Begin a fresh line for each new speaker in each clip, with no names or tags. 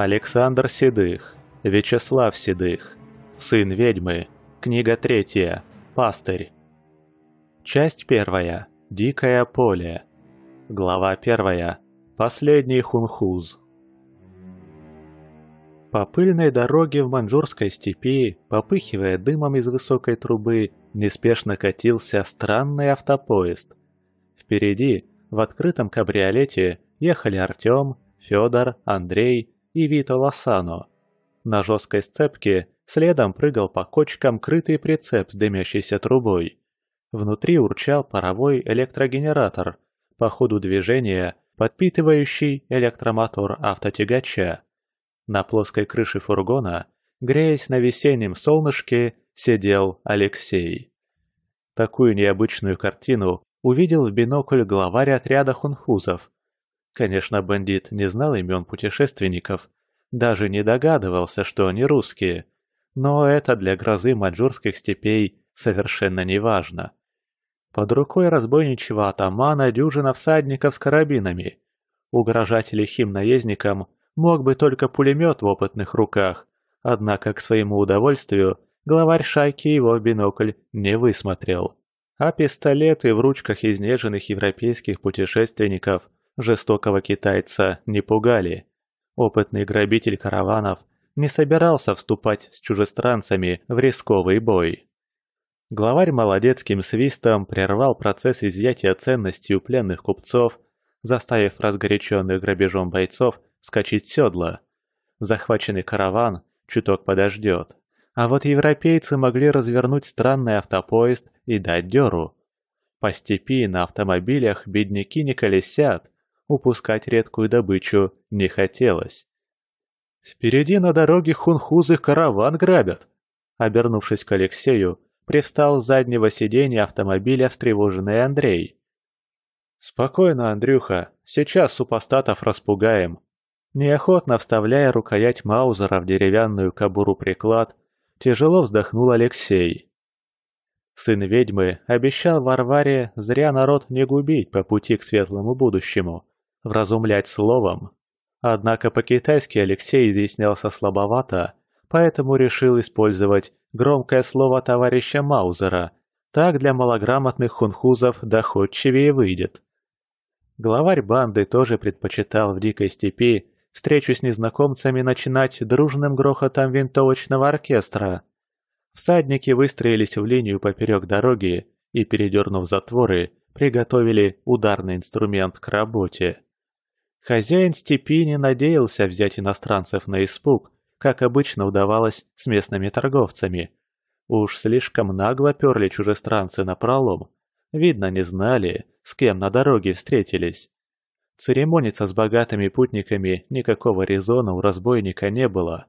Александр Седых, Вячеслав Седых, сын ведьмы, книга третья, пастырь. Часть первая, дикое поле. Глава первая, последний хунхуз. По пыльной дороге в манжурской степи, попыхивая дымом из высокой трубы, неспешно катился странный автопоезд. Впереди, в открытом кабриолете, ехали Артём, Федор, Андрей, и Вито Лосано. На жесткой сцепке следом прыгал по кочкам крытый прицеп с дымящейся трубой. Внутри урчал паровой электрогенератор, по ходу движения подпитывающий электромотор автотягача. На плоской крыше фургона, греясь на весеннем солнышке, сидел Алексей. Такую необычную картину увидел в бинокль главарь отряда хунхузов, Конечно, бандит не знал имен путешественников, даже не догадывался, что они русские. Но это для грозы маджурских степей совершенно не важно. Под рукой разбойничего атамана дюжина всадников с карабинами. Угрожать лихим наездникам мог бы только пулемет в опытных руках, однако к своему удовольствию главарь шайки его в бинокль не высмотрел. А пистолеты в ручках изнеженных европейских путешественников – Жестокого китайца не пугали. Опытный грабитель караванов не собирался вступать с чужестранцами в рисковый бой. Главарь молодецким свистом прервал процесс изъятия ценностей у пленных купцов, заставив разгоряченных грабежом бойцов скачать седла. Захваченный караван чуток подождет. А вот европейцы могли развернуть странный автопоезд и дать дёру. По степи на автомобилях бедняки не колесят, Упускать редкую добычу не хотелось. «Впереди на дороге хунхузы караван грабят!» Обернувшись к Алексею, пристал с заднего сиденья автомобиля встревоженный Андрей. «Спокойно, Андрюха, сейчас супостатов распугаем». Неохотно вставляя рукоять Маузера в деревянную кобуру приклад, тяжело вздохнул Алексей. Сын ведьмы обещал Варваре зря народ не губить по пути к светлому будущему вразумлять словом. Однако по-китайски Алексей изъяснялся слабовато, поэтому решил использовать громкое слово товарища Маузера. Так для малограмотных хунхузов доходчивее выйдет. Главарь банды тоже предпочитал в дикой степи встречу с незнакомцами начинать дружным грохотом винтовочного оркестра. Всадники выстроились в линию поперек дороги и, передернув затворы, приготовили ударный инструмент к работе. Хозяин степи не надеялся взять иностранцев на испуг, как обычно удавалось с местными торговцами. Уж слишком нагло перли чужестранцы на пролом. Видно, не знали, с кем на дороге встретились. Церемониться с богатыми путниками никакого резона у разбойника не было.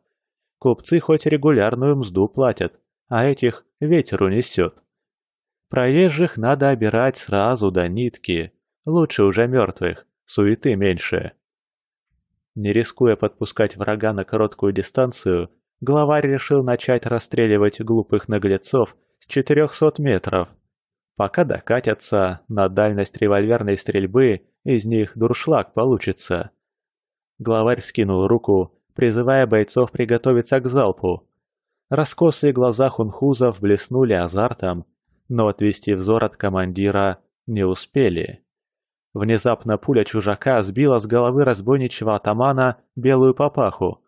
Купцы хоть регулярную мзду платят, а этих ветер унесет. Проезжих надо обирать сразу до нитки, лучше уже мертвых, суеты меньше. Не рискуя подпускать врага на короткую дистанцию, главарь решил начать расстреливать глупых наглецов с 400 метров, пока докатятся на дальность револьверной стрельбы, из них дуршлаг получится. Главарь скинул руку, призывая бойцов приготовиться к залпу. Раскосые глаза хунхузов блеснули азартом, но отвести взор от командира не успели. Внезапно пуля чужака сбила с головы разбойничего атамана белую папаху.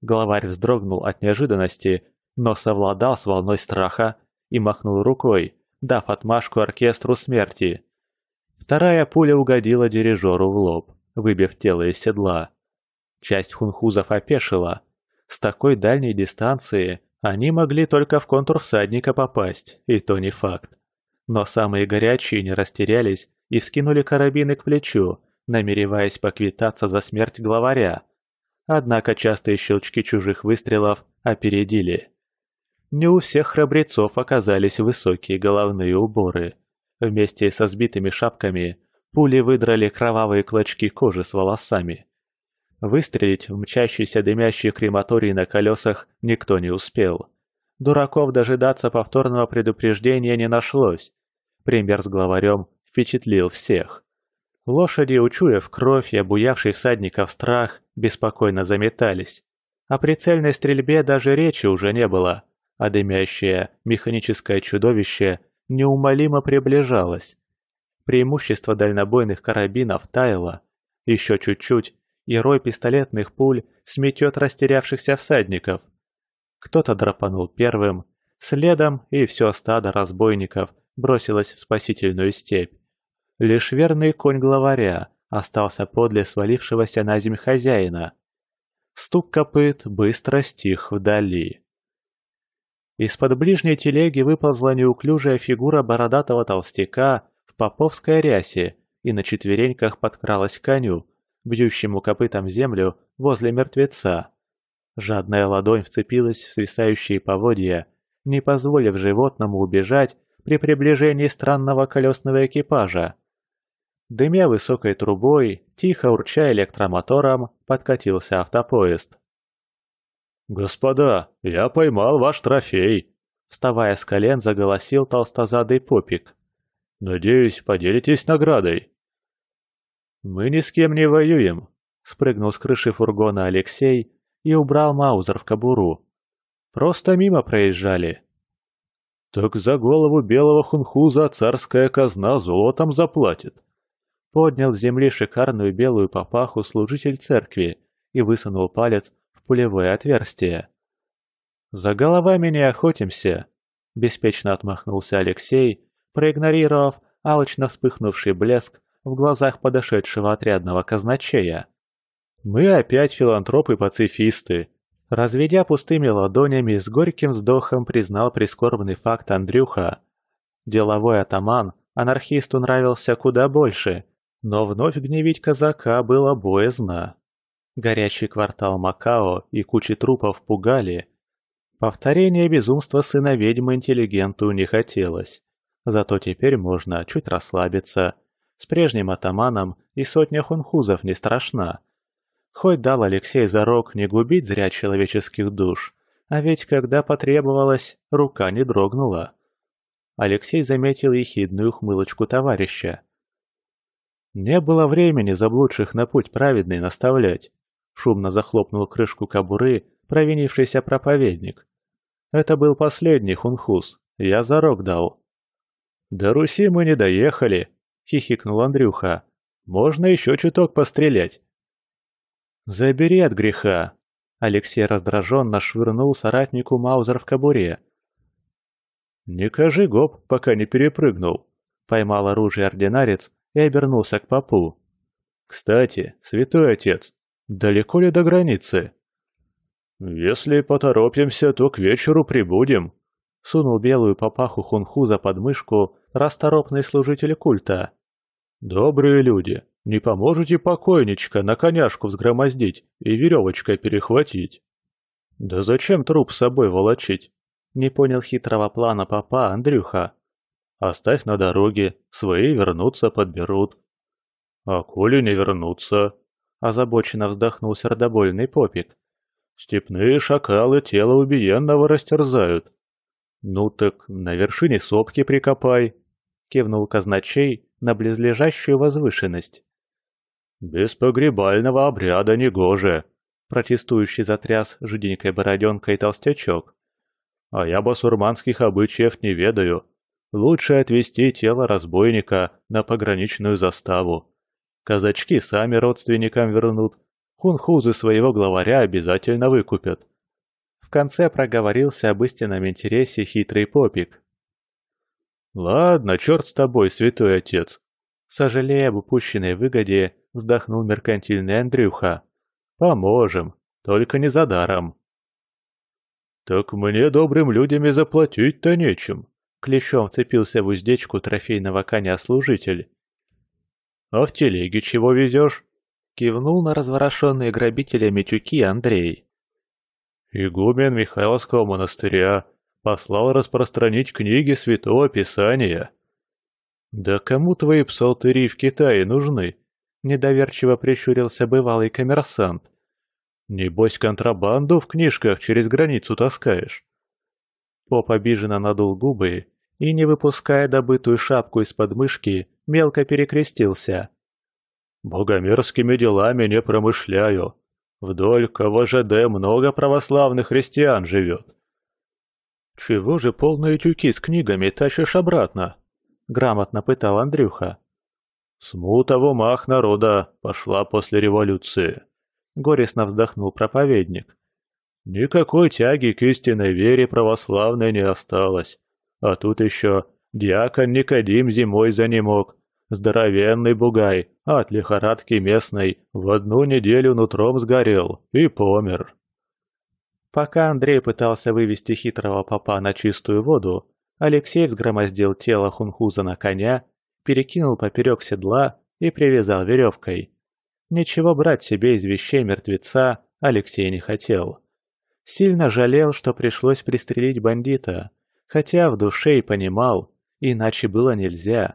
Главарь вздрогнул от неожиданности, но совладал с волной страха и махнул рукой, дав отмашку оркестру смерти. Вторая пуля угодила дирижеру в лоб, выбив тело из седла. Часть хунхузов опешила. С такой дальней дистанции они могли только в контур всадника попасть, и то не факт. Но самые горячие не растерялись и скинули карабины к плечу, намереваясь поквитаться за смерть главаря. Однако частые щелчки чужих выстрелов опередили. Не у всех храбрецов оказались высокие головные уборы. Вместе со сбитыми шапками пули выдрали кровавые клочки кожи с волосами. Выстрелить в мчащийся дымящий крематорий на колесах никто не успел. Дураков дожидаться повторного предупреждения не нашлось. Пример с главарем впечатлил всех. Лошади, учуяв кровь и обуявший всадников страх, беспокойно заметались. О прицельной стрельбе даже речи уже не было, а дымящее механическое чудовище неумолимо приближалось. Преимущество дальнобойных карабинов таяло. Еще чуть-чуть, и рой пистолетных пуль сметет растерявшихся всадников. Кто-то драпанул первым, следом и все стадо разбойников бросилась в спасительную степь. Лишь верный конь главаря остался подле свалившегося на земь хозяина. Стук копыт быстро стих вдали. Из-под ближней телеги выползла неуклюжая фигура бородатого толстяка в поповской рясе и на четвереньках подкралась к коню, бьющему копытом землю возле мертвеца. Жадная ладонь вцепилась в свисающие поводья, не позволив животному убежать при приближении странного колесного экипажа. Дымя высокой трубой, тихо урча электромотором, подкатился автопоезд. «Господа, я поймал ваш трофей!» Вставая с колен, заголосил толстозадый попик. «Надеюсь, поделитесь наградой». «Мы ни с кем не воюем», — спрыгнул с крыши фургона Алексей и убрал Маузер в кобуру. «Просто мимо проезжали. Так за голову белого хунхуза царская казна золотом заплатит. Поднял с земли шикарную белую папаху служитель церкви и высунул палец в пулевое отверстие. «За головами не охотимся», – беспечно отмахнулся Алексей, проигнорировав алочно вспыхнувший блеск в глазах подошедшего отрядного казначея. «Мы опять филантропы-пацифисты. Разведя пустыми ладонями, с горьким вздохом признал прискорбный факт Андрюха. Деловой атаман анархисту нравился куда больше, но вновь гневить казака было боязно. Горячий квартал Макао и кучи трупов пугали. Повторение безумства сына ведьмы интеллигенту не хотелось. Зато теперь можно чуть расслабиться. С прежним атаманом и сотня хунхузов не страшна. Хоть дал Алексей зарок не губить зря человеческих душ, а ведь когда потребовалось, рука не дрогнула. Алексей заметил ехидную хмылочку товарища. «Не было времени заблудших на путь праведный наставлять», — шумно захлопнул крышку кобуры провинившийся проповедник. «Это был последний хунхус, я зарок дал». «До Руси мы не доехали», — хихикнул Андрюха. «Можно еще чуток пострелять, «Забери от греха!» Алексей раздраженно швырнул соратнику Маузер в кобуре. «Не кажи гоп, пока не перепрыгнул!» Поймал оружие ординарец и обернулся к попу. «Кстати, святой отец, далеко ли до границы?» «Если поторопимся, то к вечеру прибудем», — сунул белую папаху хунху за подмышку расторопный служитель культа. «Добрые люди, не поможете покойничка на коняшку взгромоздить и веревочкой перехватить?» «Да зачем труп с собой волочить?» — не понял хитрого плана папа Андрюха. «Оставь на дороге, свои вернутся, подберут». «А коли не вернутся?» — озабоченно вздохнул сердобольный попик. «Степные шакалы тело убиенного растерзают». «Ну так на вершине сопки прикопай», — кивнул казначей, на близлежащую возвышенность. «Без погребального обряда негоже», – протестующий затряс жиденькой бороденкой толстячок. «А я басурманских обычаев не ведаю. Лучше отвезти тело разбойника на пограничную заставу. Казачки сами родственникам вернут, хунхузы своего главаря обязательно выкупят». В конце проговорился об истинном интересе хитрый попик. «Ладно, черт с тобой, святой отец!» Сожалея об упущенной выгоде, вздохнул меркантильный Андрюха. «Поможем, только не за даром». «Так мне добрым людям и заплатить-то нечем», — клещом цепился в уздечку трофейного коня служитель. «А в телеге чего везешь?» — кивнул на разворошенные грабителями тюки Андрей. «Игумен Михайловского монастыря послал распространить книги Святого Писания. «Да кому твои псалтыри в Китае нужны?» – недоверчиво прищурился бывалый коммерсант. «Небось, контрабанду в книжках через границу таскаешь». Поп обиженно надул губы и, не выпуская добытую шапку из подмышки, мелко перекрестился. «Богомерзкими делами не промышляю. Вдоль КВЖД много православных христиан живет. «Чего же полные тюки с книгами тащишь обратно?» — грамотно пытал Андрюха. «Смута в умах народа пошла после революции», — горестно вздохнул проповедник. «Никакой тяги к истинной вере православной не осталось. А тут еще диакон Никодим зимой занемог, здоровенный бугай, от лихорадки местной в одну неделю нутром сгорел и помер». Пока Андрей пытался вывести хитрого попа на чистую воду, Алексей взгромоздил тело хунхуза на коня, перекинул поперек седла и привязал веревкой. Ничего брать себе из вещей мертвеца Алексей не хотел. Сильно жалел, что пришлось пристрелить бандита, хотя в душе и понимал, иначе было нельзя.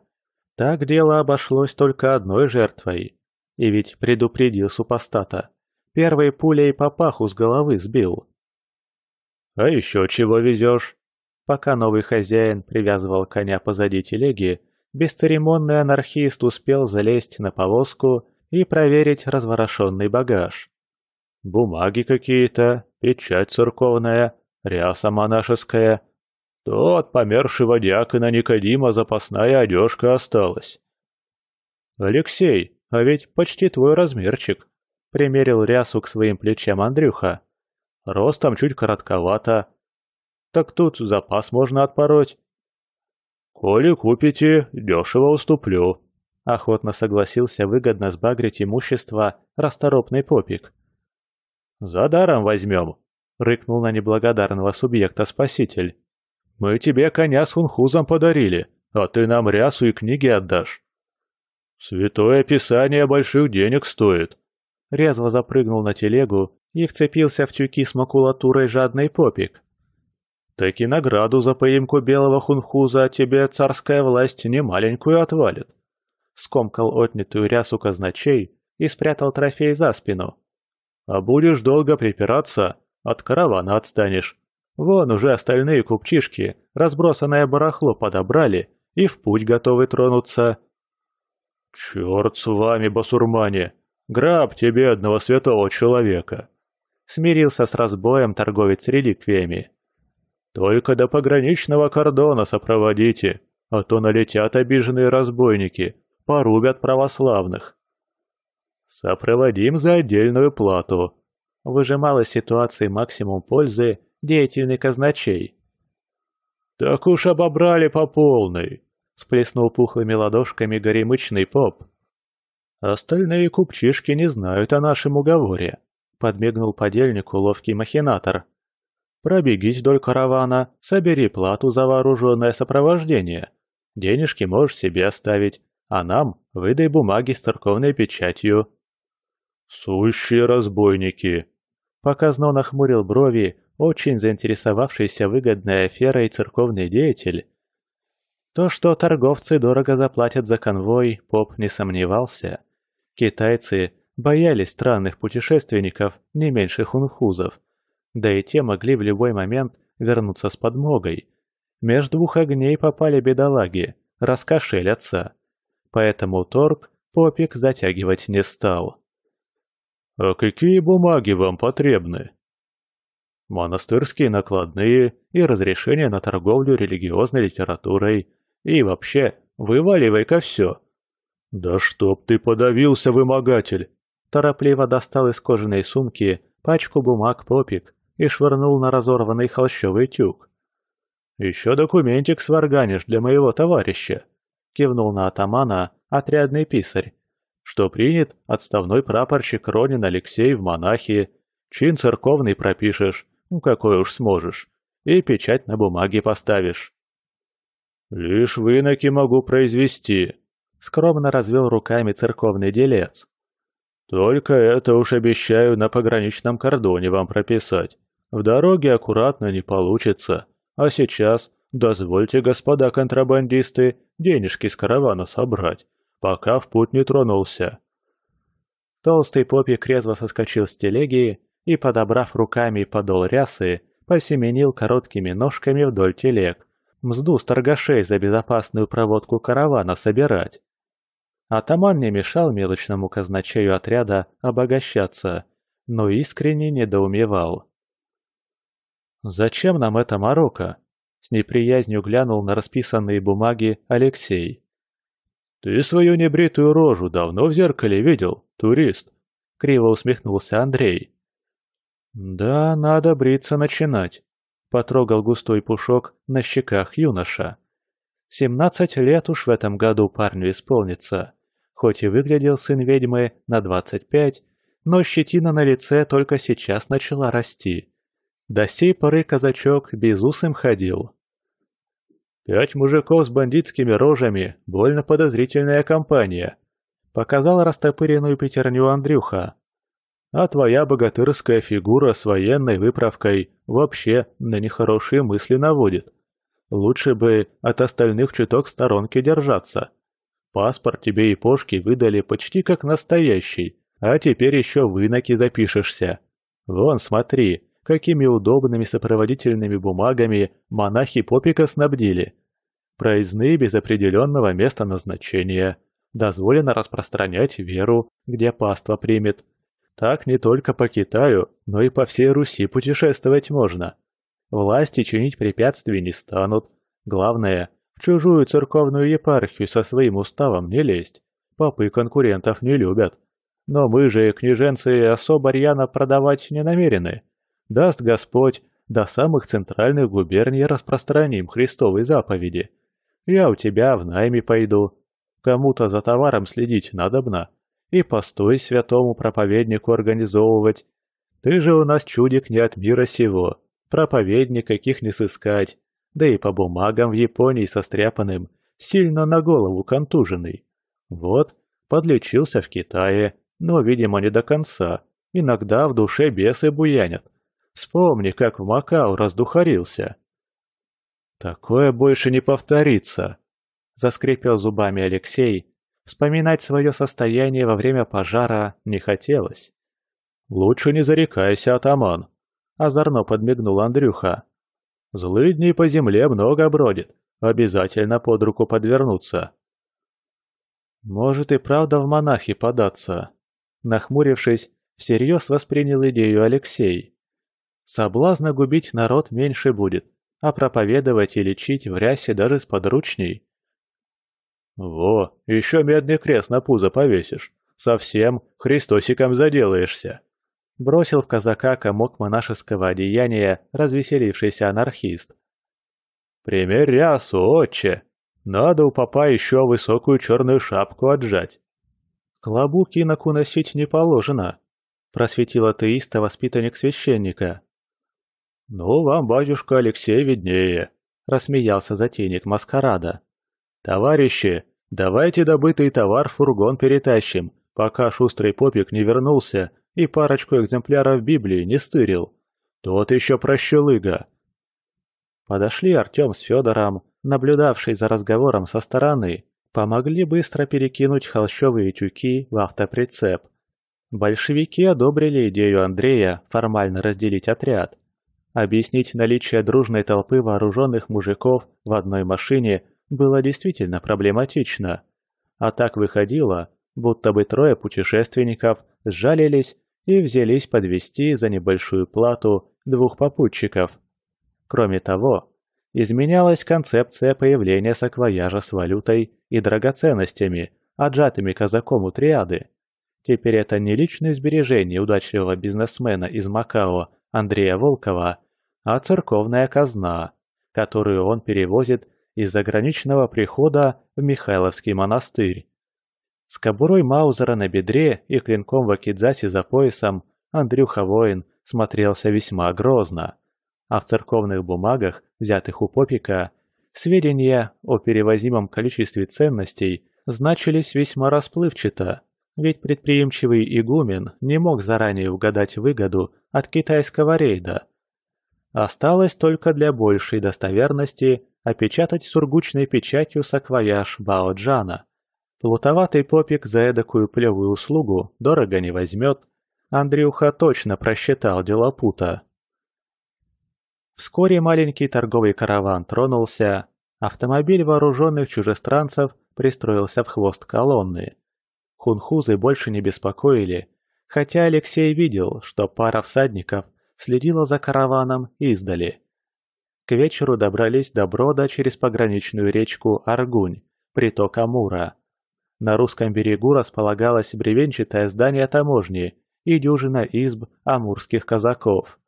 Так дело обошлось только одной жертвой. И ведь предупредил супостата. Первой пулей папаху с головы сбил. «А еще чего везешь?» Пока новый хозяин привязывал коня позади телеги, бесцеремонный анархист успел залезть на полоску и проверить разворошенный багаж. «Бумаги какие-то, печать церковная, ряса монашеская. То от помершего диакона Никодима запасная одежка осталась». «Алексей, а ведь почти твой размерчик», — примерил рясу к своим плечам Андрюха. Ростом чуть коротковато. Так тут запас можно отпороть. «Коли купите, дешево уступлю», — охотно согласился выгодно сбагрить имущество расторопный попик. «За даром возьмем», — рыкнул на неблагодарного субъекта спаситель. «Мы тебе коня с хунхузом подарили, а ты нам рясу и книги отдашь». «Святое Писание больших денег стоит», — резво запрыгнул на телегу и вцепился в тюки с макулатурой жадный попик. «Так и награду за поимку белого хунхуза тебе царская власть немаленькую отвалит», скомкал отнятую рясу казначей и спрятал трофей за спину. «А будешь долго припираться, от каравана отстанешь. Вон уже остальные купчишки разбросанное барахло подобрали и в путь готовы тронуться». Чёрт с вами, басурмане! Граб тебе одного святого человека!» смирился с разбоем торговец реликвиями. «Только до пограничного кордона сопроводите, а то налетят обиженные разбойники, порубят православных». «Сопроводим за отдельную плату», — выжимал из ситуации максимум пользы деятельный казначей. «Так уж обобрали по полной», — сплеснул пухлыми ладошками горемычный поп. «Остальные купчишки не знают о нашем уговоре», подмигнул подельнику ловкий махинатор. «Пробегись вдоль каравана, собери плату за вооруженное сопровождение. Денежки можешь себе оставить, а нам выдай бумаги с церковной печатью». «Сущие разбойники!» Показно нахмурил брови, очень заинтересовавшийся выгодной аферой церковный деятель. То, что торговцы дорого заплатят за конвой, поп не сомневался. Китайцы боялись странных путешественников не меньше хунхузов, да и те могли в любой момент вернуться с подмогой. Меж двух огней попали бедолаги, раскошелятся. Поэтому торг Попик затягивать не стал. «А какие бумаги вам потребны?» «Монастырские накладные и разрешение на торговлю религиозной литературой. И вообще, вываливай-ка все». «Да чтоб ты подавился, вымогатель! торопливо достал из кожаной сумки пачку бумаг попик и швырнул на разорванный холщовый тюк. «Еще документик сварганишь для моего товарища», — кивнул на атамана отрядный писарь, что принят отставной прапорщик Ронин Алексей в монахии, чин церковный пропишешь, ну какой уж сможешь, и печать на бумаге поставишь. «Лишь выноки могу произвести», — скромно развел руками церковный делец. Только это уж обещаю на пограничном кордоне вам прописать. В дороге аккуратно не получится. А сейчас дозвольте, господа контрабандисты, денежки с каравана собрать, пока в путь не тронулся». Толстый попик резво соскочил с телеги и, подобрав руками подол рясы, посеменил короткими ножками вдоль телег, мзду с торгашей за безопасную проводку каравана собирать. Атаман не мешал мелочному казначею отряда обогащаться, но искренне недоумевал. «Зачем нам это Марокко?» – с неприязнью глянул на расписанные бумаги Алексей. «Ты свою небритую рожу давно в зеркале видел, турист?» – криво усмехнулся Андрей. «Да, надо бриться начинать», – потрогал густой пушок на щеках юноша. «Семнадцать лет уж в этом году парню исполнится». Хоть и выглядел сын ведьмы на 25, но щетина на лице только сейчас начала расти. До сей поры казачок безусым ходил. «Пять мужиков с бандитскими рожами, больно подозрительная компания», — показал растопыренную пятерню Андрюха. «А твоя богатырская фигура с военной выправкой вообще на нехорошие мысли наводит. Лучше бы от остальных чуток сторонки держаться». Паспорт тебе и пошки выдали почти как настоящий, а теперь еще в иноки запишешься. Вон, смотри, какими удобными сопроводительными бумагами монахи попика снабдили. Проездные без определенного места назначения. Дозволено распространять веру, где паства примет. Так не только по Китаю, но и по всей Руси путешествовать можно. Власти чинить препятствий не станут. Главное, чужую церковную епархию со своим уставом не лезть. Папы конкурентов не любят. Но мы же, княженцы, особо рьяно продавать не намерены. Даст Господь, до самых центральных губерний распространим Христовые заповеди. Я у тебя в найме пойду. Кому-то за товаром следить надобно. И постой святому проповеднику организовывать. Ты же у нас чудик не от мира сего. Проповедник каких не сыскать да и по бумагам в Японии состряпанным, сильно на голову контуженный. Вот, подлечился в Китае, но, видимо, не до конца. Иногда в душе бесы буянят. Вспомни, как в Макао раздухарился. Такое больше не повторится, заскрипел зубами Алексей. Вспоминать свое состояние во время пожара не хотелось. «Лучше не зарекайся, атаман», — озорно подмигнул Андрюха. Злые дни по земле много бродит, обязательно под руку подвернуться. Может и правда в монахи податься. Нахмурившись, всерьез воспринял идею Алексей. Соблазна губить народ меньше будет, а проповедовать и лечить в рясе даже с подручней. Во, еще медный крест на пузо повесишь, совсем Христосиком заделаешься. Бросил в казака комок монашеского одеяния развеселившийся анархист. «Примерь рясу, отче! Надо у папа еще высокую черную шапку отжать!» «Клобук иноку носить не положено», — просветил атеиста воспитанник священника. «Ну, вам, батюшка Алексей, виднее», — рассмеялся затейник маскарада. «Товарищи, давайте добытый товар в фургон перетащим, пока шустрый попик не вернулся и парочку экземпляров Библии не стырил. Тот еще прощелыга. Подошли Артем с Федором, наблюдавший за разговором со стороны, помогли быстро перекинуть холщовые тюки в автоприцеп. Большевики одобрили идею Андрея формально разделить отряд. Объяснить наличие дружной толпы вооруженных мужиков в одной машине было действительно проблематично. А так выходило, будто бы трое путешественников сжалились и взялись подвести за небольшую плату двух попутчиков. Кроме того, изменялась концепция появления саквояжа с валютой и драгоценностями, отжатыми казаком у триады. Теперь это не личные сбережения удачливого бизнесмена из Макао Андрея Волкова, а церковная казна, которую он перевозит из заграничного прихода в Михайловский монастырь. С кобурой Маузера на бедре и клинком в вакидзаси за поясом Андрюха Воин смотрелся весьма грозно, а в церковных бумагах, взятых у попика, сведения о перевозимом количестве ценностей значились весьма расплывчато, ведь предприимчивый игумен не мог заранее угадать выгоду от китайского рейда. Осталось только для большей достоверности опечатать сургучной печатью саквояж Баоджана, Плутоватый попик за эдакую плевую услугу дорого не возьмет. Андрюха точно просчитал дела пута. Вскоре маленький торговый караван тронулся. Автомобиль вооруженных чужестранцев пристроился в хвост колонны. Хунхузы больше не беспокоили, хотя Алексей видел, что пара всадников следила за караваном издали. К вечеру добрались до Брода через пограничную речку Аргунь, приток Амура – на русском берегу располагалось бревенчатое здание таможни и дюжина изб амурских казаков.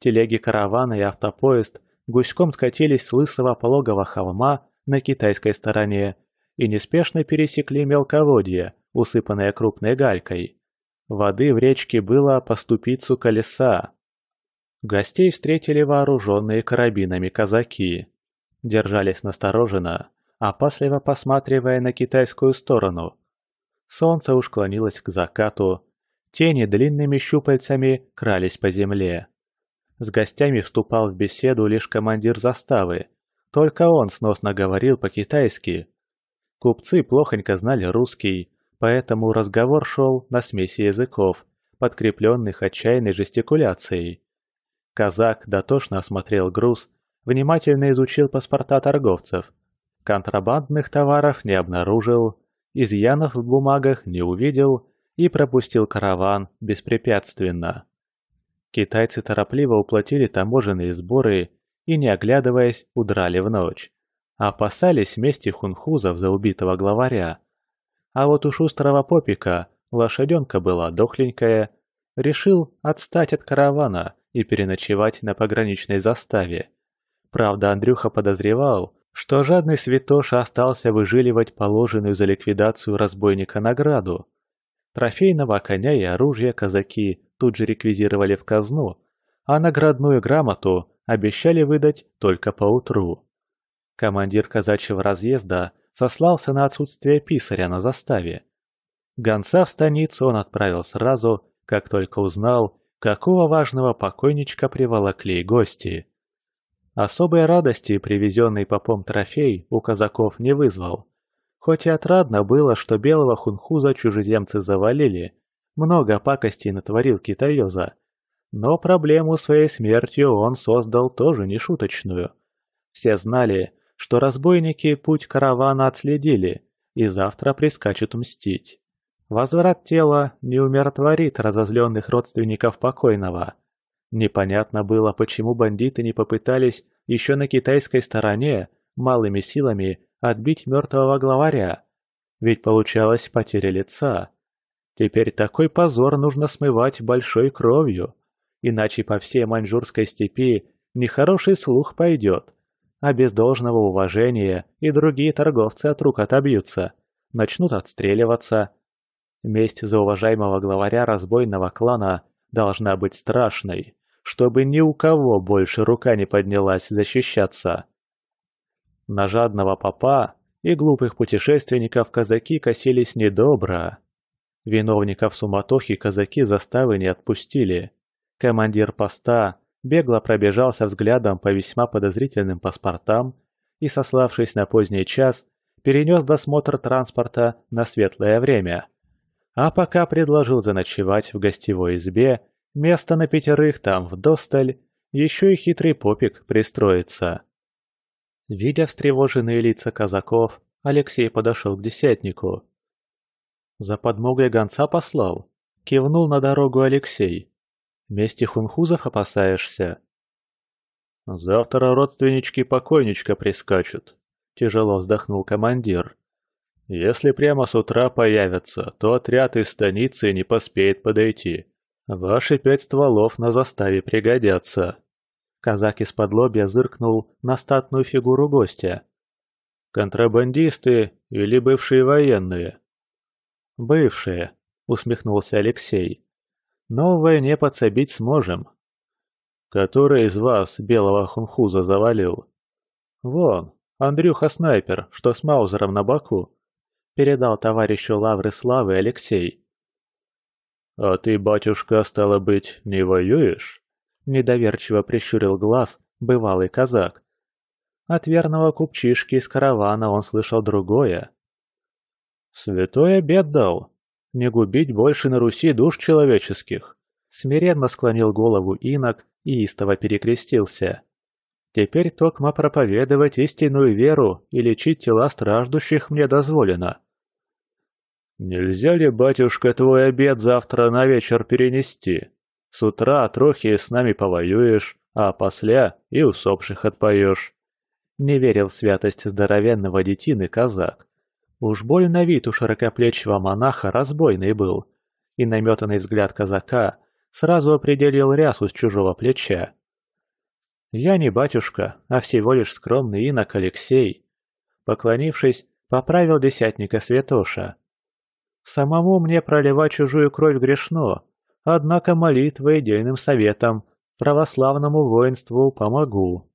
Телеги каравана и автопоезд гуськом скатились с лысого пологого холма на китайской стороне и неспешно пересекли мелководье, усыпанное крупной галькой. Воды в речке было по ступицу колеса. Гостей встретили вооруженные карабинами казаки. Держались настороженно опасливо посматривая на китайскую сторону. Солнце уж клонилось к закату, тени длинными щупальцами крались по земле. С гостями вступал в беседу лишь командир заставы, только он сносно говорил по-китайски. Купцы плохонько знали русский, поэтому разговор шел на смеси языков, подкрепленных отчаянной жестикуляцией. Казак дотошно осмотрел груз, внимательно изучил паспорта торговцев – контрабандных товаров не обнаружил, изъянов в бумагах не увидел и пропустил караван беспрепятственно. Китайцы торопливо уплатили таможенные сборы и, не оглядываясь, удрали в ночь. А опасались мести хунхузов за убитого главаря. А вот у шустрого попика лошаденка была дохленькая, решил отстать от каравана и переночевать на пограничной заставе. Правда, Андрюха подозревал, что жадный святоша остался выжиливать положенную за ликвидацию разбойника награду. Трофейного коня и оружие казаки тут же реквизировали в казну, а наградную грамоту обещали выдать только поутру. Командир казачьего разъезда сослался на отсутствие писаря на заставе. Гонца в станицу он отправил сразу, как только узнал, какого важного покойничка приволокли гости. Особой радости привезенный попом трофей у казаков не вызвал. Хоть и отрадно было, что белого хунхуза чужеземцы завалили, много пакостей натворил китаёза. Но проблему своей смертью он создал тоже нешуточную. Все знали, что разбойники путь каравана отследили и завтра прискачут мстить. Возврат тела не умиротворит разозленных родственников покойного – Непонятно было, почему бандиты не попытались еще на китайской стороне малыми силами отбить мертвого главаря, ведь получалась потеря лица. Теперь такой позор нужно смывать большой кровью, иначе по всей маньчжурской степи нехороший слух пойдет, а без должного уважения и другие торговцы от рук отобьются, начнут отстреливаться. Месть за уважаемого главаря разбойного клана должна быть страшной чтобы ни у кого больше рука не поднялась защищаться. На жадного попа и глупых путешественников казаки косились недобро. Виновников суматохи казаки заставы не отпустили. Командир поста бегло пробежался взглядом по весьма подозрительным паспортам и, сославшись на поздний час, перенес досмотр транспорта на светлое время. А пока предложил заночевать в гостевой избе Место на пятерых там вдосталь, еще и хитрый попик пристроится. Видя встревоженные лица казаков, Алексей подошел к десятнику. За подмогой гонца послал, кивнул на дорогу Алексей. Мести хунхузов опасаешься? Завтра родственнички покойничка прискачут, тяжело вздохнул командир. Если прямо с утра появятся, то отряд из станицы не поспеет подойти. «Ваши пять стволов на заставе пригодятся». Казак из-под лобья зыркнул на статную фигуру гостя. «Контрабандисты или бывшие военные?» «Бывшие», — усмехнулся Алексей. «Но в войне подсобить сможем». «Который из вас белого хунхуза завалил?» «Вон, Андрюха-снайпер, что с Маузером на боку», — передал товарищу Лавры Славы Алексей. «А ты, батюшка, стало быть, не воюешь?» Недоверчиво прищурил глаз бывалый казак. От верного купчишки из каравана он слышал другое. «Святой обед дал. Не губить больше на Руси душ человеческих!» Смиренно склонил голову инок и истово перекрестился. «Теперь токма проповедовать истинную веру и лечить тела страждущих мне дозволено. «Нельзя ли, батюшка, твой обед завтра на вечер перенести? С утра трохи с нами повоюешь, а после и усопших отпоешь». Не верил в святость здоровенного детины казак. Уж боль на вид у широкоплечего монаха разбойный был, и наметанный взгляд казака сразу определил рясу с чужого плеча. «Я не батюшка, а всего лишь скромный инок Алексей», поклонившись, поправил десятника Святоша. Самому мне проливать чужую кровь грешно, однако молитвой и дельным советом православному воинству помогу».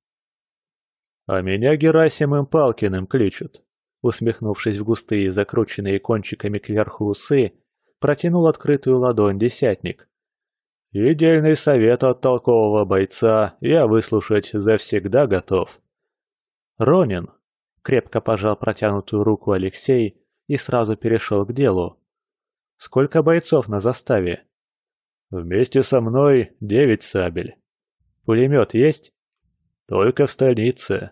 «А меня Герасимом Палкиным кличут», — усмехнувшись в густые, закрученные кончиками кверху усы, протянул открытую ладонь десятник. «И совет от толкового бойца я выслушать завсегда готов». «Ронин», — крепко пожал протянутую руку Алексей и сразу перешел к делу. Сколько бойцов на заставе? Вместе со мной девять сабель. Пулемет есть? Только в столице.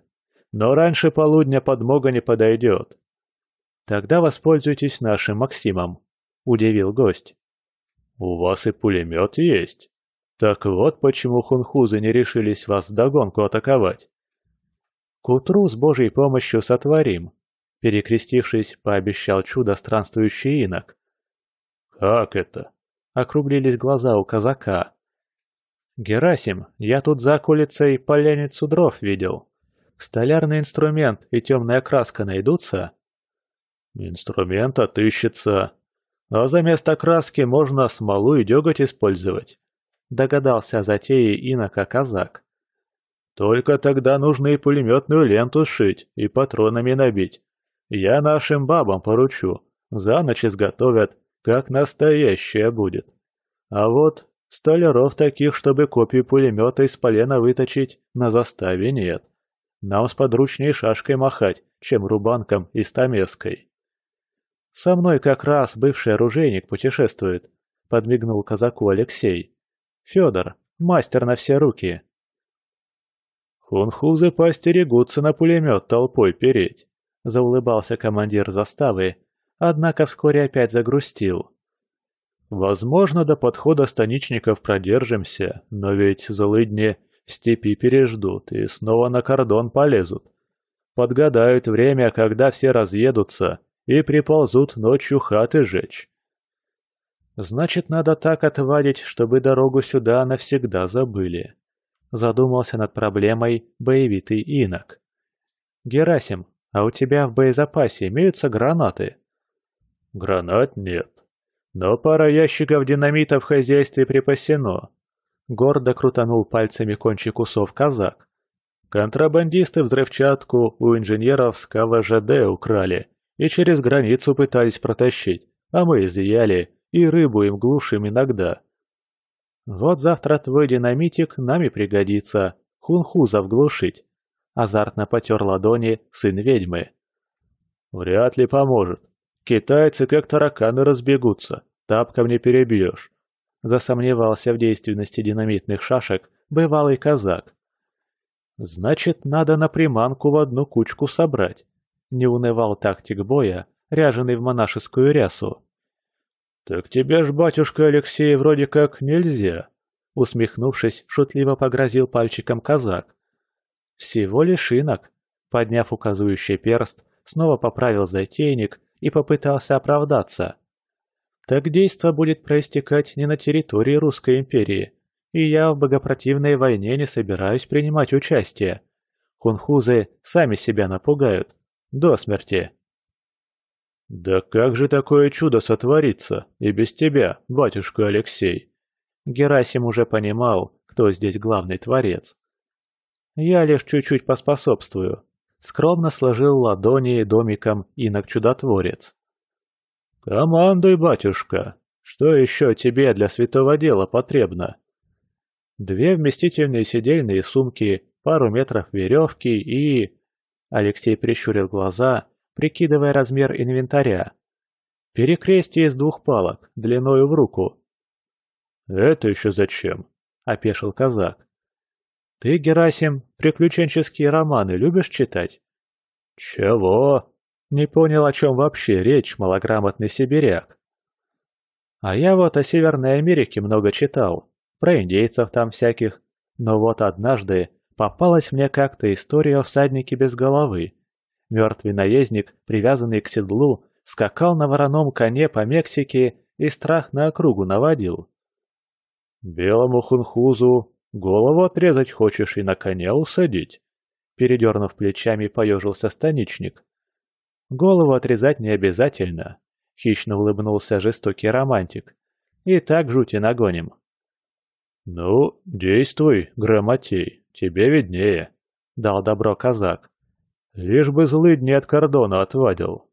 Но раньше полудня подмога не подойдет. Тогда воспользуйтесь нашим Максимом, удивил гость. У вас и пулемет есть. Так вот почему хунхузы не решились вас в догонку атаковать. К утру с Божьей помощью сотворим, перекрестившись, пообещал чудо странствующий инок. «Как это?» — округлились глаза у казака. «Герасим, я тут за околицей поленницу дров видел. Столярный инструмент и темная краска найдутся?» «Инструмент отыщется. А за место краски можно смолу и деготь использовать», — догадался о затее инока казак. «Только тогда нужно и пулеметную ленту сшить, и патронами набить. Я нашим бабам поручу. За ночь изготовят как настоящее будет. А вот столяров таких, чтобы копию пулемета из полена выточить, на заставе нет. Нам с подручней шашкой махать, чем рубанком и стамеской. «Со мной как раз бывший оружейник путешествует», — подмигнул казаку Алексей. «Федор, мастер на все руки». «Хунхузы постерегутся на пулемет толпой переть», — заулыбался командир заставы, однако вскоре опять загрустил. «Возможно, до подхода станичников продержимся, но ведь злыдни в степи переждут и снова на кордон полезут. Подгадают время, когда все разъедутся, и приползут ночью хаты жечь. «Значит, надо так отвадить, чтобы дорогу сюда навсегда забыли», — задумался над проблемой боевитый инок. «Герасим, а у тебя в боезапасе имеются гранаты?» Гранат нет. Но пара ящиков динамита в хозяйстве припасено. Гордо крутанул пальцами кончик усов казак. Контрабандисты взрывчатку у инженеров с КВЖД украли и через границу пытались протащить, а мы изъяли и рыбу им глушим иногда. Вот завтра твой динамитик нами пригодится, хунхузов глушить. Азартно потер ладони сын ведьмы. Вряд ли поможет. Китайцы как тараканы разбегутся, тапком не перебьешь. Засомневался в действенности динамитных шашек бывалый казак. Значит, надо на приманку в одну кучку собрать. Не унывал тактик боя, ряженный в монашескую рясу. «Так тебе ж, батюшка Алексей, вроде как нельзя», — усмехнувшись, шутливо погрозил пальчиком казак. «Всего лишь инок», — подняв указывающий перст, снова поправил затейник и попытался оправдаться. Так действо будет проистекать не на территории Русской империи, и я в богопротивной войне не собираюсь принимать участие. Хунхузы сами себя напугают. До смерти. «Да как же такое чудо сотворится и без тебя, батюшка Алексей?» Герасим уже понимал, кто здесь главный творец. «Я лишь чуть-чуть поспособствую», скромно сложил ладони домиком инок-чудотворец. «Командуй, батюшка, что еще тебе для святого дела потребно?» Две вместительные сидельные сумки, пару метров веревки и... Алексей прищурил глаза, прикидывая размер инвентаря. Перекрестие из двух палок, длиною в руку. «Это еще зачем?» – опешил казак. Ты, Герасим, приключенческие романы любишь читать?» «Чего?» Не понял, о чем вообще речь малограмотный сибиряк. А я вот о Северной Америке много читал, про индейцев там всяких. Но вот однажды попалась мне как-то история о всаднике без головы. Мертвый наездник, привязанный к седлу, скакал на вороном коне по Мексике и страх на округу наводил. «Белому хунхузу Голову отрезать хочешь и на коня усадить?» Передернув плечами, поежился станичник. «Голову отрезать не обязательно», — хищно улыбнулся жестокий романтик. «И так жути нагоним». «Ну, действуй, грамотей, тебе виднее», — дал добро казак. «Лишь бы злыдни от кордона отвадил».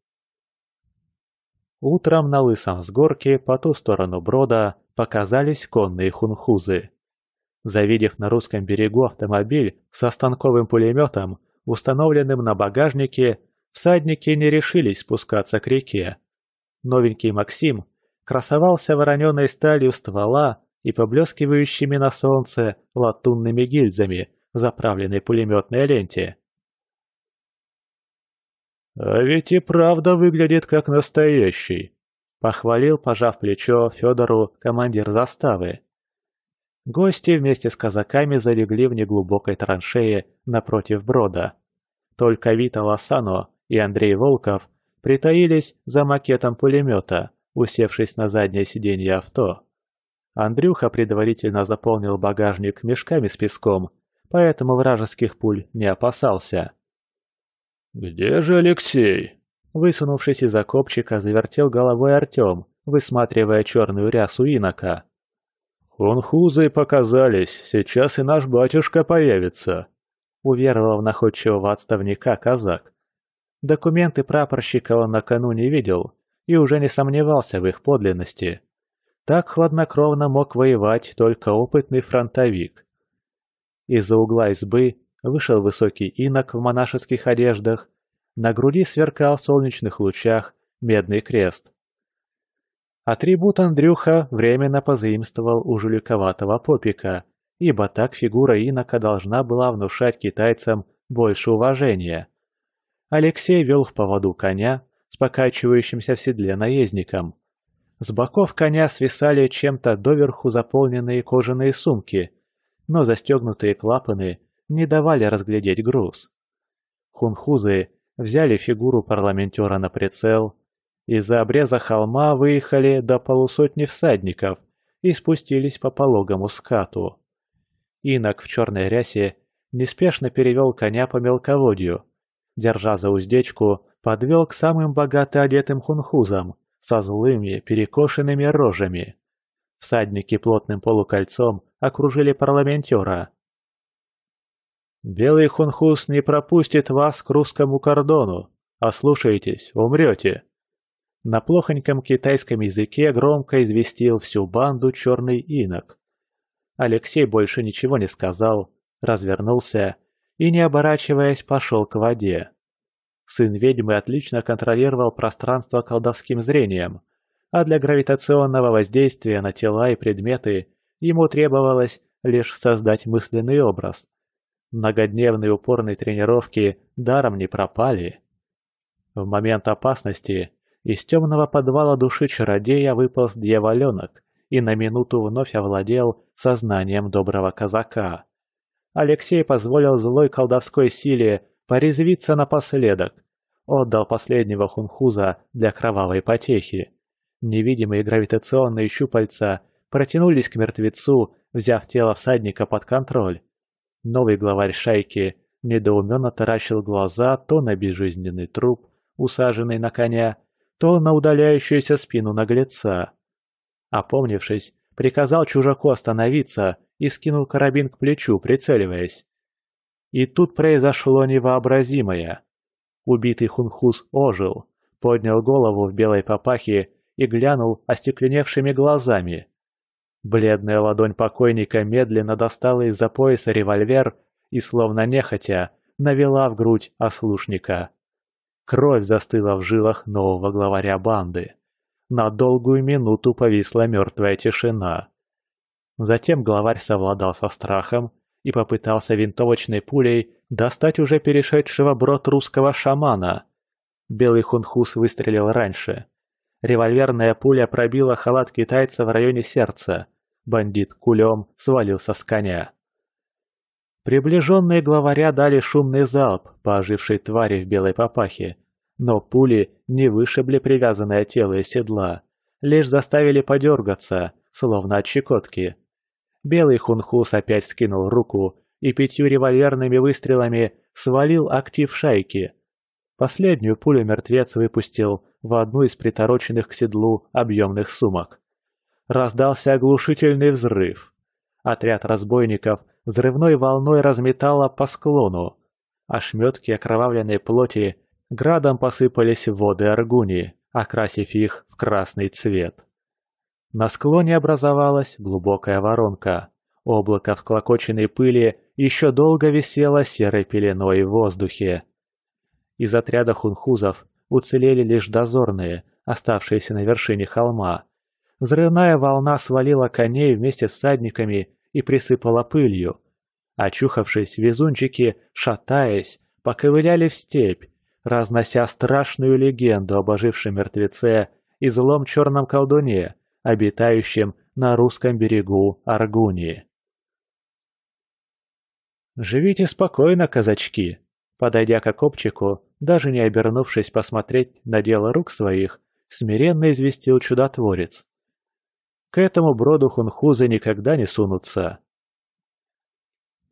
Утром на лысом с горки по ту сторону брода показались конные хунхузы. Завидев на русском берегу автомобиль со станковым пулеметом, установленным на багажнике, всадники не решились спускаться к реке. Новенький Максим красовался вороненой сталью ствола и поблескивающими на солнце латунными гильзами, заправленной пулеметной ленте. «А ведь и правда выглядит как настоящий», — похвалил, пожав плечо Федору командир заставы. Гости вместе с казаками залегли в неглубокой траншее напротив брода. Только Вита Лосано и Андрей Волков притаились за макетом пулемета, усевшись на заднее сиденье авто. Андрюха предварительно заполнил багажник мешками с песком, поэтому вражеских пуль не опасался. «Где же Алексей?» Высунувшись из окопчика, завертел головой Артем, высматривая черную рясу инока. «Хунхузы показались, сейчас и наш батюшка появится», — уверовал в находчивого отставника казак. Документы прапорщика он накануне видел и уже не сомневался в их подлинности. Так хладнокровно мог воевать только опытный фронтовик. Из-за угла избы вышел высокий инок в монашеских одеждах, на груди сверкал в солнечных лучах медный крест. Атрибут Андрюха временно позаимствовал у жуликоватого попика, ибо так фигура инока должна была внушать китайцам больше уважения. Алексей вел в поводу коня с покачивающимся в седле наездником. С боков коня свисали чем-то доверху заполненные кожаные сумки, но застегнутые клапаны не давали разглядеть груз. Хунхузы взяли фигуру парламентера на прицел, из-за обреза холма выехали до полусотни всадников и спустились по пологому скату. Инок в черной рясе неспешно перевел коня по мелководью. Держа за уздечку, подвел к самым богато одетым хунхузам со злыми, перекошенными рожами. Всадники плотным полукольцом окружили парламентера. «Белый хунхуз не пропустит вас к русскому кордону. Ослушайтесь, умрете», на плохоньком китайском языке громко известил всю банду черный инок. Алексей больше ничего не сказал, развернулся и, не оборачиваясь, пошел к воде. Сын ведьмы отлично контролировал пространство колдовским зрением, а для гравитационного воздействия на тела и предметы ему требовалось лишь создать мысленный образ. Многодневные упорные тренировки даром не пропали. В момент опасности – из темного подвала души чародея выполз дьяволенок и на минуту вновь овладел сознанием доброго казака. Алексей позволил злой колдовской силе порезвиться напоследок, отдал последнего хунхуза для кровавой потехи. Невидимые гравитационные щупальца протянулись к мертвецу, взяв тело всадника под контроль. Новый главарь шайки недоуменно таращил глаза то на безжизненный труп, усаженный на коня, то на удаляющуюся спину наглеца. Опомнившись, приказал чужаку остановиться и скинул карабин к плечу, прицеливаясь. И тут произошло невообразимое. Убитый хунхус ожил, поднял голову в белой папахе и глянул остекленевшими глазами. Бледная ладонь покойника медленно достала из-за пояса револьвер и, словно нехотя, навела в грудь ослушника. Кровь застыла в жилах нового главаря банды. На долгую минуту повисла мертвая тишина. Затем главарь совладал со страхом и попытался винтовочной пулей достать уже перешедшего брод русского шамана. Белый хунхус выстрелил раньше. Револьверная пуля пробила халат китайца в районе сердца. Бандит кулем свалился с коня. Приближенные главаря дали шумный залп по ожившей твари в белой папахе, но пули не вышибли привязанное тело и седла, лишь заставили подергаться, словно от щекотки. Белый хунхус опять скинул руку и пятью револьверными выстрелами свалил актив шайки. Последнюю пулю мертвец выпустил в одну из притороченных к седлу объемных сумок. Раздался оглушительный взрыв. Отряд разбойников – взрывной волной разметало по склону. Ошметки окровавленной плоти градом посыпались в воды Аргуни, окрасив их в красный цвет. На склоне образовалась глубокая воронка. Облако всклокоченной пыли еще долго висело серой пеленой в воздухе. Из отряда хунхузов уцелели лишь дозорные, оставшиеся на вершине холма. Взрывная волна свалила коней вместе с садниками и присыпала пылью. Очухавшись, везунчики, шатаясь, поковыряли в степь, разнося страшную легенду об ожившем мертвеце и злом черном колдуне, обитающем на русском берегу Аргунии. «Живите спокойно, казачки!» Подойдя к окопчику, даже не обернувшись посмотреть на дело рук своих, смиренно известил чудотворец. К этому броду хунхузы никогда не сунутся.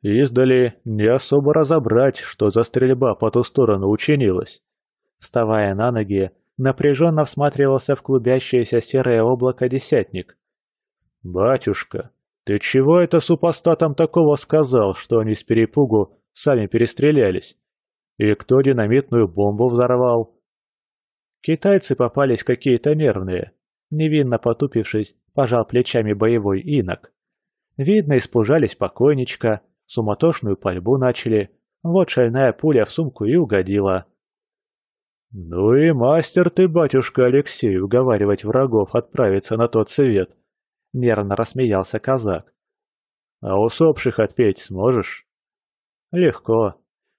Издали не особо разобрать, что за стрельба по ту сторону учинилась. Вставая на ноги, напряженно всматривался в клубящееся серое облако десятник. «Батюшка, ты чего это супостатам такого сказал, что они с перепугу сами перестрелялись? И кто динамитную бомбу взорвал?» Китайцы попались какие-то нервные. Невинно потупившись, пожал плечами боевой инок. Видно, испужались покойничка, суматошную пальбу начали. Вот шальная пуля в сумку и угодила. «Ну и мастер ты, батюшка Алексей, уговаривать врагов отправиться на тот свет!» — нервно рассмеялся казак. «А усопших отпеть сможешь?» «Легко.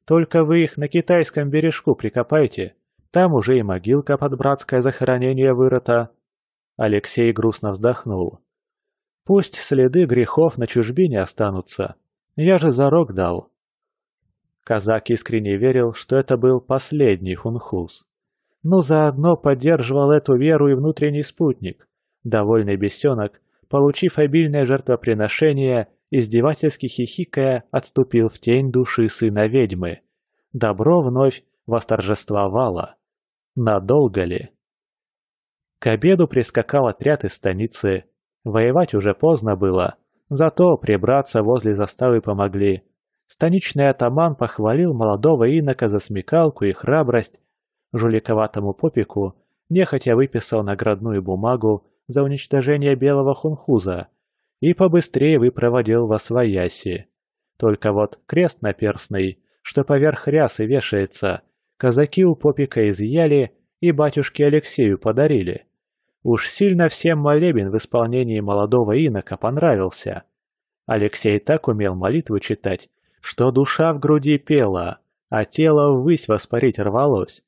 Только вы их на китайском бережку прикопайте. Там уже и могилка под братское захоронение вырота. Алексей грустно вздохнул. «Пусть следы грехов на чужбине останутся. Я же зарок дал». Казак искренне верил, что это был последний хунхуз. Но заодно поддерживал эту веру и внутренний спутник, довольный бесенок, получив обильное жертвоприношение, издевательски хихикая, отступил в тень души сына ведьмы. Добро вновь восторжествовало. Надолго ли? К обеду прискакал отряд из станицы. Воевать уже поздно было, зато прибраться возле заставы помогли. Станичный атаман похвалил молодого инока за смекалку и храбрость. Жуликоватому попику нехотя выписал наградную бумагу за уничтожение белого хунхуза и побыстрее выпроводил во свояси. Только вот крест наперстный, что поверх рясы вешается, казаки у попика изъяли и батюшке Алексею подарили. Уж сильно всем молебен в исполнении молодого инока понравился. Алексей так умел молитвы читать, что душа в груди пела, а тело ввысь воспарить рвалось.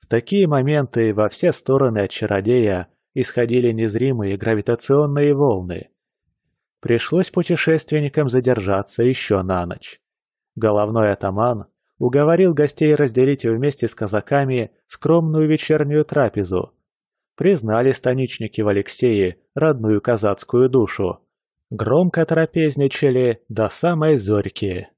В такие моменты во все стороны от чародея исходили незримые гравитационные волны. Пришлось путешественникам задержаться еще на ночь. Головной атаман уговорил гостей разделить вместе с казаками скромную вечернюю трапезу. Признали станичники в Алексее родную казацкую душу. Громко трапезничали до самой зорьки.